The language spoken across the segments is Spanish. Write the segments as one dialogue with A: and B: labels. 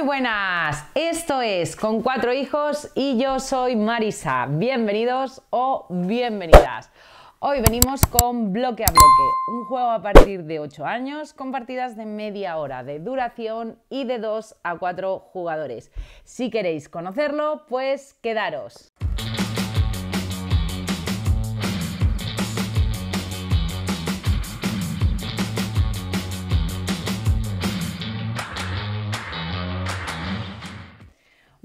A: Muy buenas, esto es Con cuatro hijos y yo soy Marisa. Bienvenidos o bienvenidas. Hoy venimos con Bloque a Bloque, un juego a partir de 8 años con partidas de media hora de duración y de 2 a 4 jugadores. Si queréis conocerlo, pues quedaros.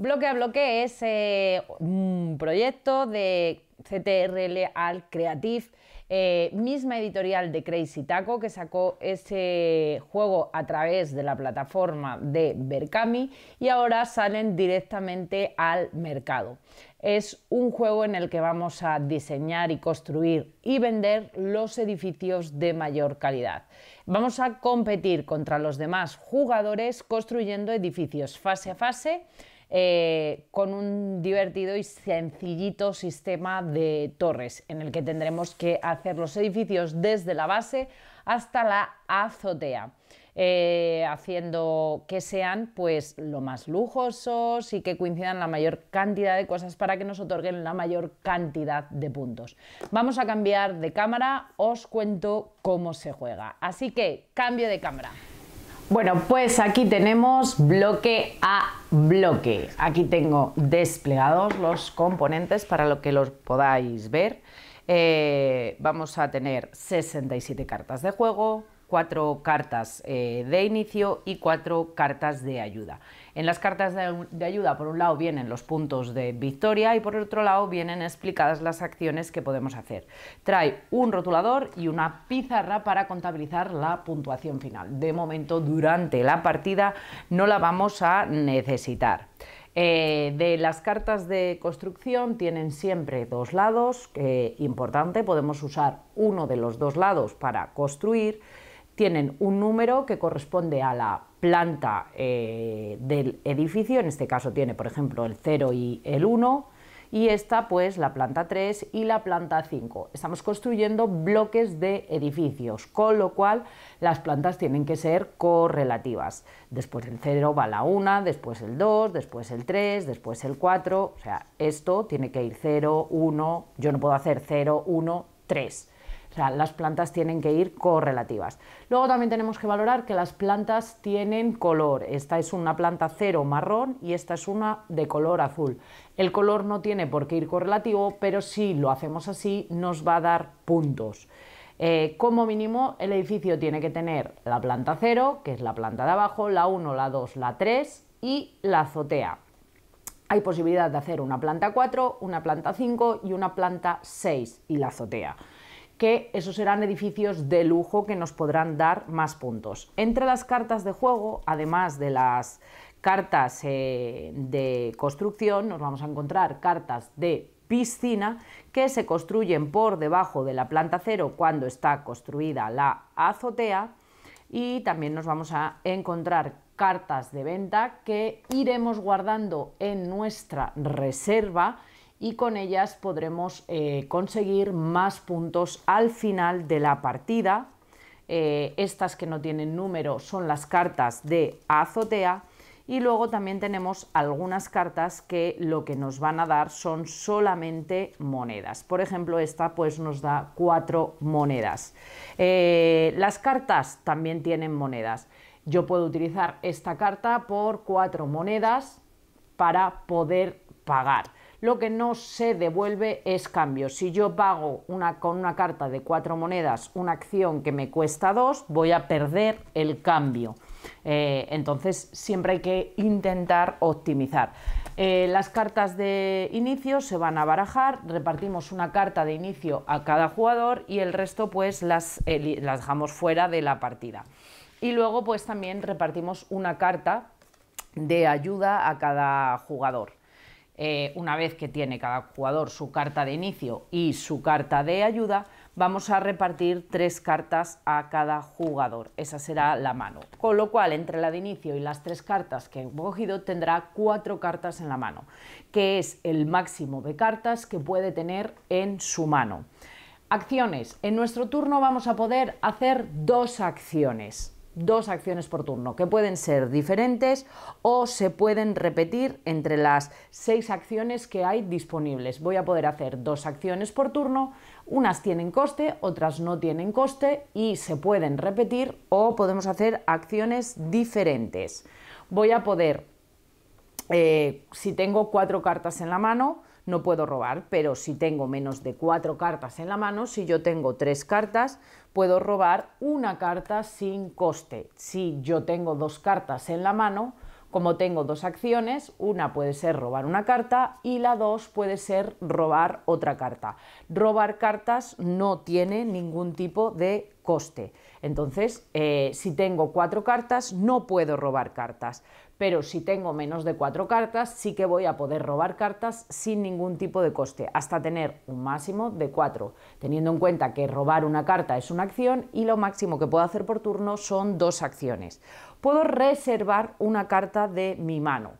A: Bloque a Bloque es eh, un proyecto de CTRL al Creative, eh, misma editorial de Crazy Taco que sacó ese juego a través de la plataforma de Berkami y ahora salen directamente al mercado. Es un juego en el que vamos a diseñar y construir y vender los edificios de mayor calidad. Vamos a competir contra los demás jugadores construyendo edificios fase a fase eh, con un divertido y sencillito sistema de torres en el que tendremos que hacer los edificios desde la base hasta la azotea. Eh, haciendo que sean pues lo más lujosos y que coincidan la mayor cantidad de cosas para que nos otorguen la mayor cantidad de puntos. Vamos a cambiar de cámara, os cuento cómo se juega. Así que cambio de cámara. Bueno, pues aquí tenemos bloque a bloque. Aquí tengo desplegados los componentes para lo que los podáis ver. Eh, vamos a tener 67 cartas de juego, 4 cartas eh, de inicio y 4 cartas de ayuda. En las cartas de, ayuda, por un lado, vienen los puntos de victoria y por otro lado vienen explicadas las acciones que podemos hacer. Trae un rotulador y una pizarra para contabilizar la puntuación final. De momento, durante la partida no la vamos a necesitar. Eh, de las cartas de construcción tienen siempre dos lados, que eh, importante, podemos usar uno de los dos lados para construir tienen un número que corresponde a la planta eh, del edificio, en este caso tiene por ejemplo el 0 y el 1, y esta pues la planta 3 y la planta 5. Estamos construyendo bloques de edificios, con lo cual las plantas tienen que ser correlativas. Después el 0 va la 1, después el 2, después el 3, después el 4, o sea, esto tiene que ir 0, 1, yo no puedo hacer 0, 1, 3 o sea, las plantas tienen que ir correlativas. Luego también tenemos que valorar que las plantas tienen color. Esta es una planta cero marrón y esta es una de color azul. El color no tiene por qué ir correlativo, pero si lo hacemos así nos va a dar puntos. Eh, como mínimo, el edificio tiene que tener la planta 0, que es la planta de abajo, la 1, la 2, la 3 y la azotea. Hay posibilidad de hacer una planta 4, una planta 5 y una planta 6 y la azotea que esos serán edificios de lujo que nos podrán dar más puntos. Entre las cartas de juego, además de las cartas eh, de construcción, nos vamos a encontrar cartas de piscina que se construyen por debajo de la planta cero cuando está construida la azotea y también nos vamos a encontrar cartas de venta que iremos guardando en nuestra reserva y con ellas podremos eh, conseguir más puntos al final de la partida. Eh, estas que no tienen número son las cartas de azotea y luego también tenemos algunas cartas que lo que nos van a dar son solamente monedas. Por ejemplo, esta pues nos da cuatro monedas. Eh, las cartas también tienen monedas. Yo puedo utilizar esta carta por cuatro monedas para poder pagar lo que no se devuelve es cambio. Si yo pago con una carta de cuatro monedas una acción que me cuesta dos, voy a perder el cambio. Eh, entonces siempre hay que intentar optimizar. Eh, las cartas de inicio se van a barajar, repartimos una carta de inicio a cada jugador y el resto pues las, las dejamos fuera de la partida. Y luego pues también repartimos una carta de ayuda a cada jugador. Eh, una vez que tiene cada jugador su carta de inicio y su carta de ayuda, vamos a repartir tres cartas a cada jugador. Esa será la mano. Con lo cual, entre la de inicio y las tres cartas que he cogido, tendrá cuatro cartas en la mano, que es el máximo de cartas que puede tener en su mano. Acciones. En nuestro turno vamos a poder hacer dos acciones dos acciones por turno, que pueden ser diferentes o se pueden repetir entre las seis acciones que hay disponibles. Voy a poder hacer dos acciones por turno, unas tienen coste, otras no tienen coste y se pueden repetir o podemos hacer acciones diferentes. Voy a poder, eh, si tengo cuatro cartas en la mano, no puedo robar, pero si tengo menos de cuatro cartas en la mano, si yo tengo tres cartas, puedo robar una carta sin coste. Si yo tengo dos cartas en la mano, como tengo dos acciones, una puede ser robar una carta y la dos puede ser robar otra carta. Robar cartas no tiene ningún tipo de coste. Entonces, eh, si tengo cuatro cartas, no puedo robar cartas. Pero si tengo menos de cuatro cartas, sí que voy a poder robar cartas sin ningún tipo de coste, hasta tener un máximo de cuatro, teniendo en cuenta que robar una carta es una acción y lo máximo que puedo hacer por turno son dos acciones puedo reservar una carta de mi mano.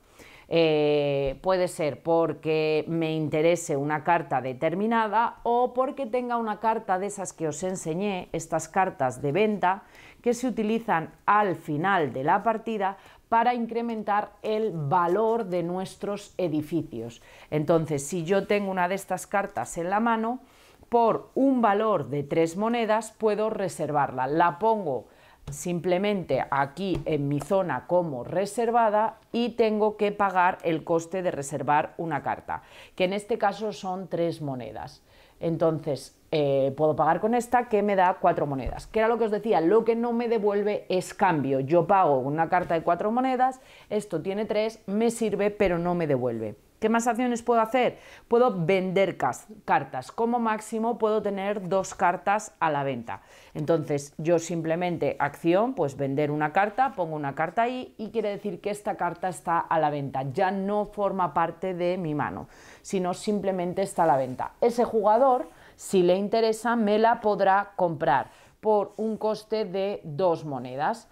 A: Eh, puede ser porque me interese una carta determinada o porque tenga una carta de esas que os enseñé, estas cartas de venta, que se utilizan al final de la partida para incrementar el valor de nuestros edificios. Entonces, si yo tengo una de estas cartas en la mano, por un valor de tres monedas puedo reservarla. La pongo simplemente aquí en mi zona como reservada y tengo que pagar el coste de reservar una carta, que en este caso son tres monedas. Entonces, eh, puedo pagar con esta que me da cuatro monedas. Que era lo que os decía, lo que no me devuelve es cambio. Yo pago una carta de cuatro monedas, esto tiene tres, me sirve, pero no me devuelve. ¿Qué más acciones puedo hacer? Puedo vender cartas. Como máximo puedo tener dos cartas a la venta. Entonces yo simplemente acción, pues vender una carta, pongo una carta ahí y quiere decir que esta carta está a la venta. Ya no forma parte de mi mano, sino simplemente está a la venta. Ese jugador, si le interesa, me la podrá comprar por un coste de dos monedas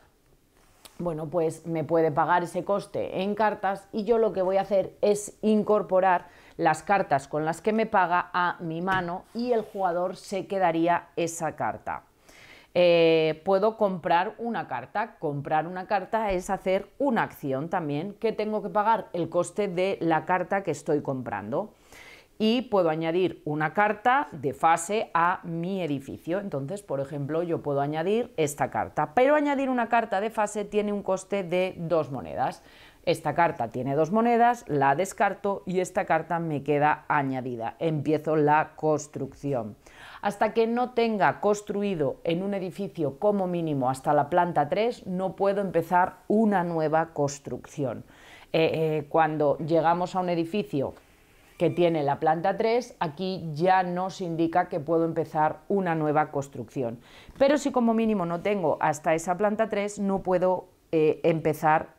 A: bueno, pues me puede pagar ese coste en cartas y yo lo que voy a hacer es incorporar las cartas con las que me paga a mi mano y el jugador se quedaría esa carta. Eh, puedo comprar una carta. Comprar una carta es hacer una acción también que tengo que pagar el coste de la carta que estoy comprando y puedo añadir una carta de fase a mi edificio. Entonces, por ejemplo, yo puedo añadir esta carta, pero añadir una carta de fase tiene un coste de dos monedas. Esta carta tiene dos monedas, la descarto y esta carta me queda añadida. Empiezo la construcción. Hasta que no tenga construido en un edificio como mínimo hasta la planta 3, no puedo empezar una nueva construcción. Eh, eh, cuando llegamos a un edificio que tiene la planta 3, aquí ya nos indica que puedo empezar una nueva construcción. Pero si como mínimo no tengo hasta esa planta 3, no puedo eh, empezar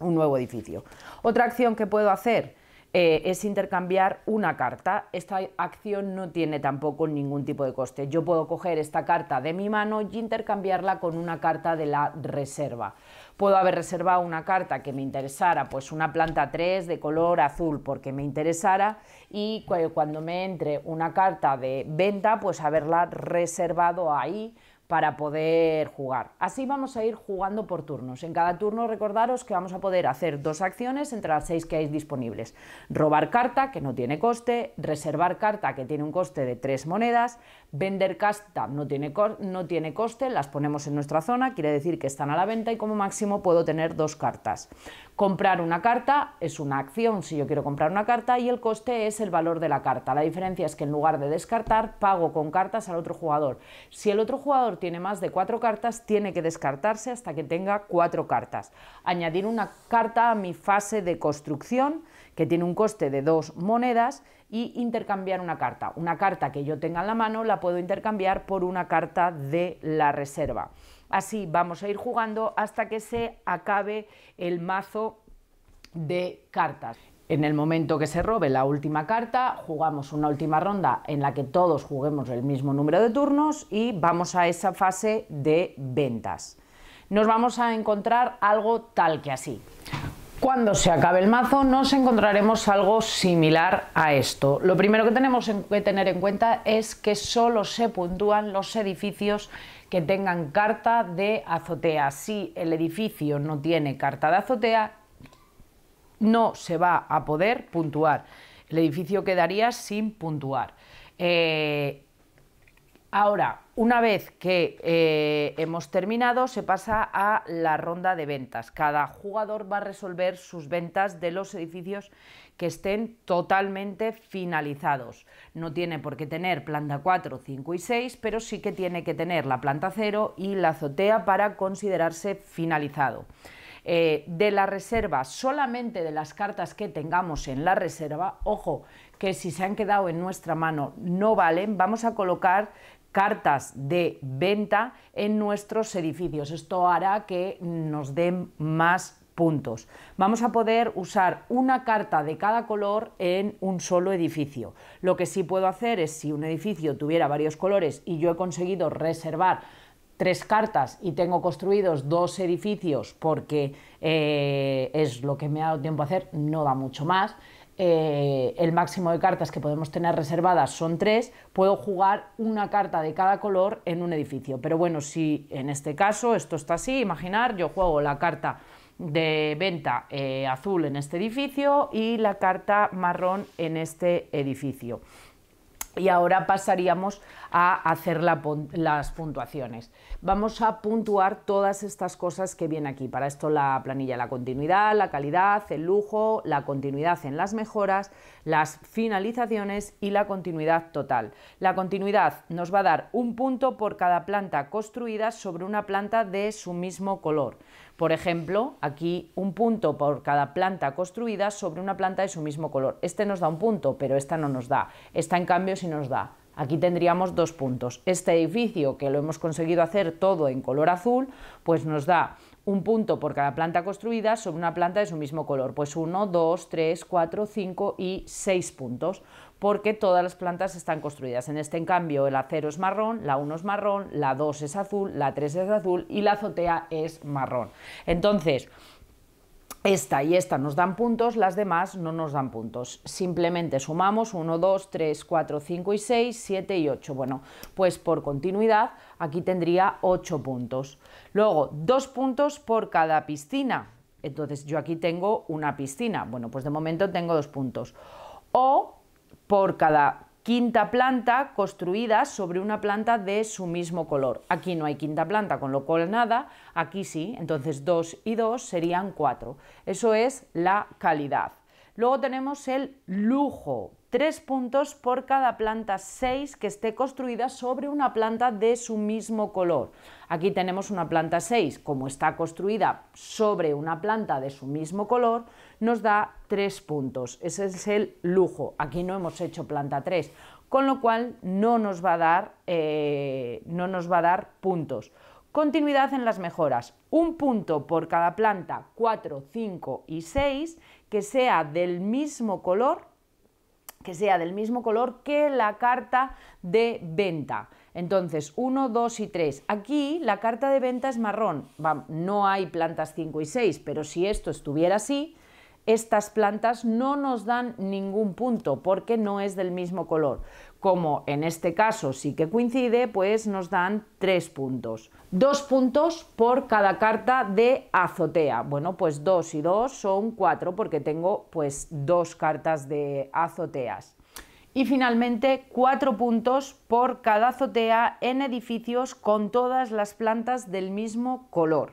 A: un nuevo edificio. Otra acción que puedo hacer eh, es intercambiar una carta. Esta acción no tiene tampoco ningún tipo de coste. Yo puedo coger esta carta de mi mano y intercambiarla con una carta de la reserva puedo haber reservado una carta que me interesara, pues una planta 3 de color azul porque me interesara y cuando me entre una carta de venta, pues haberla reservado ahí para poder jugar. Así vamos a ir jugando por turnos. En cada turno recordaros que vamos a poder hacer dos acciones entre las seis que hay disponibles. Robar carta, que no tiene coste, reservar carta, que tiene un coste de tres monedas, Vender casta no tiene, no tiene coste, las ponemos en nuestra zona, quiere decir que están a la venta y como máximo puedo tener dos cartas. Comprar una carta es una acción si yo quiero comprar una carta y el coste es el valor de la carta. La diferencia es que en lugar de descartar, pago con cartas al otro jugador. Si el otro jugador tiene más de cuatro cartas, tiene que descartarse hasta que tenga cuatro cartas. Añadir una carta a mi fase de construcción que tiene un coste de dos monedas y intercambiar una carta. Una carta que yo tenga en la mano la puedo intercambiar por una carta de la reserva. Así vamos a ir jugando hasta que se acabe el mazo de cartas. En el momento que se robe la última carta, jugamos una última ronda en la que todos juguemos el mismo número de turnos y vamos a esa fase de ventas. Nos vamos a encontrar algo tal que así. Cuando se acabe el mazo nos encontraremos algo similar a esto. Lo primero que tenemos que tener en cuenta es que solo se puntúan los edificios que tengan carta de azotea. Si el edificio no tiene carta de azotea, no se va a poder puntuar. El edificio quedaría sin puntuar. Eh, Ahora, una vez que eh, hemos terminado, se pasa a la ronda de ventas. Cada jugador va a resolver sus ventas de los edificios que estén totalmente finalizados. No tiene por qué tener planta 4, 5 y 6, pero sí que tiene que tener la planta 0 y la azotea para considerarse finalizado. Eh, de la reserva, solamente de las cartas que tengamos en la reserva, ojo, que si se han quedado en nuestra mano no valen, vamos a colocar cartas de venta en nuestros edificios. Esto hará que nos den más puntos. Vamos a poder usar una carta de cada color en un solo edificio. Lo que sí puedo hacer es si un edificio tuviera varios colores y yo he conseguido reservar tres cartas y tengo construidos dos edificios porque eh, es lo que me ha dado tiempo a hacer, no da mucho más. Eh, el máximo de cartas que podemos tener reservadas son tres, puedo jugar una carta de cada color en un edificio. Pero bueno, si en este caso esto está así, imaginar, yo juego la carta de venta eh, azul en este edificio y la carta marrón en este edificio. Y ahora pasaríamos a hacer las puntuaciones. Vamos a puntuar todas estas cosas que vienen aquí. Para esto la planilla, la continuidad, la calidad, el lujo, la continuidad en las mejoras, las finalizaciones y la continuidad total. La continuidad nos va a dar un punto por cada planta construida sobre una planta de su mismo color. Por ejemplo, aquí un punto por cada planta construida sobre una planta de su mismo color. Este nos da un punto, pero esta no nos da. Esta, en cambio, sí nos da. Aquí tendríamos dos puntos. Este edificio, que lo hemos conseguido hacer todo en color azul, pues nos da un punto por cada planta construida sobre una planta de su mismo color. Pues uno, dos, tres, cuatro, cinco y seis puntos porque todas las plantas están construidas. En este, en cambio, el acero es marrón, la 1 es marrón, la 2 es azul, la 3 es azul y la azotea es marrón. Entonces, esta y esta nos dan puntos, las demás no nos dan puntos. Simplemente sumamos 1, 2, 3, 4, 5 y 6, 7 y 8. Bueno, pues por continuidad aquí tendría 8 puntos. Luego, 2 puntos por cada piscina. Entonces yo aquí tengo una piscina. Bueno, pues de momento tengo 2 puntos. O por cada quinta planta construida sobre una planta de su mismo color. Aquí no hay quinta planta, con lo cual nada, aquí sí, entonces 2 y 2 serían 4. Eso es la calidad. Luego tenemos el lujo, 3 puntos por cada planta 6 que esté construida sobre una planta de su mismo color. Aquí tenemos una planta 6, como está construida sobre una planta de su mismo color, nos da 3 puntos. Ese es el lujo. Aquí no hemos hecho planta 3, con lo cual no nos va a dar, eh, no nos va a dar puntos. Continuidad en las mejoras. Un punto por cada planta 4, 5 y 6 que sea del mismo color que sea del mismo color que la carta de venta. Entonces, 1, 2 y 3. Aquí la carta de venta es marrón. No hay plantas 5 y 6, pero si esto estuviera así, estas plantas no nos dan ningún punto porque no es del mismo color. Como en este caso sí que coincide, pues nos dan tres puntos. Dos puntos por cada carta de azotea. Bueno, pues dos y dos son cuatro porque tengo pues dos cartas de azoteas. Y finalmente, cuatro puntos por cada azotea en edificios con todas las plantas del mismo color.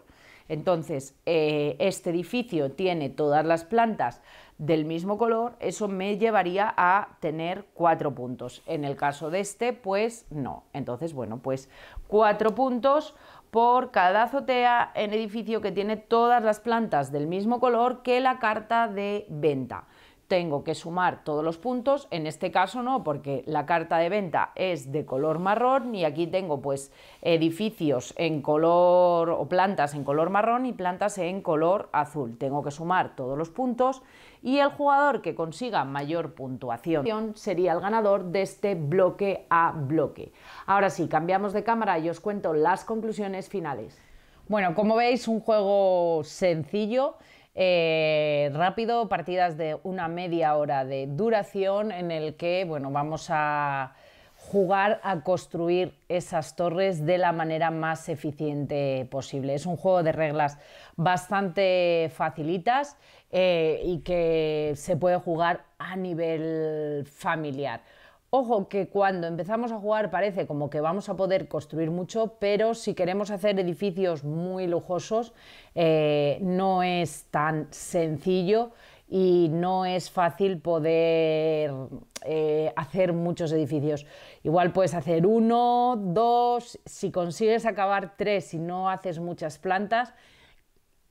A: Entonces, eh, este edificio tiene todas las plantas del mismo color, eso me llevaría a tener cuatro puntos. En el caso de este, pues no. Entonces, bueno, pues cuatro puntos por cada azotea en edificio que tiene todas las plantas del mismo color que la carta de venta tengo que sumar todos los puntos, en este caso no, porque la carta de venta es de color marrón y aquí tengo pues edificios en color o plantas en color marrón y plantas en color azul. Tengo que sumar todos los puntos y el jugador que consiga mayor puntuación sería el ganador de este bloque a bloque. Ahora sí, cambiamos de cámara y os cuento las conclusiones finales. Bueno, como veis, un juego sencillo eh, rápido, partidas de una media hora de duración en el que bueno, vamos a jugar a construir esas torres de la manera más eficiente posible. Es un juego de reglas bastante facilitas eh, y que se puede jugar a nivel familiar. Ojo que cuando empezamos a jugar parece como que vamos a poder construir mucho, pero si queremos hacer edificios muy lujosos eh, no es tan sencillo y no es fácil poder eh, hacer muchos edificios. Igual puedes hacer uno, dos, si consigues acabar tres y no haces muchas plantas,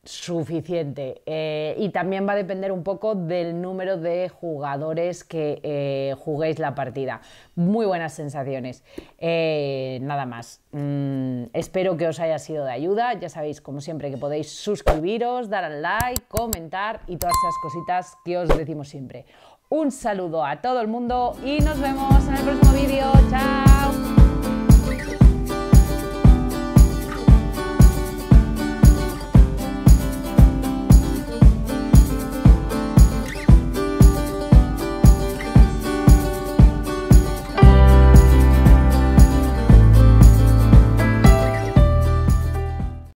A: Suficiente. Eh, y también va a depender un poco del número de jugadores que eh, juguéis la partida. Muy buenas sensaciones. Eh, nada más. Mm, espero que os haya sido de ayuda. Ya sabéis, como siempre, que podéis suscribiros, dar al like, comentar y todas esas cositas que os decimos siempre. Un saludo a todo el mundo y nos vemos en el próximo vídeo. ¡Chao!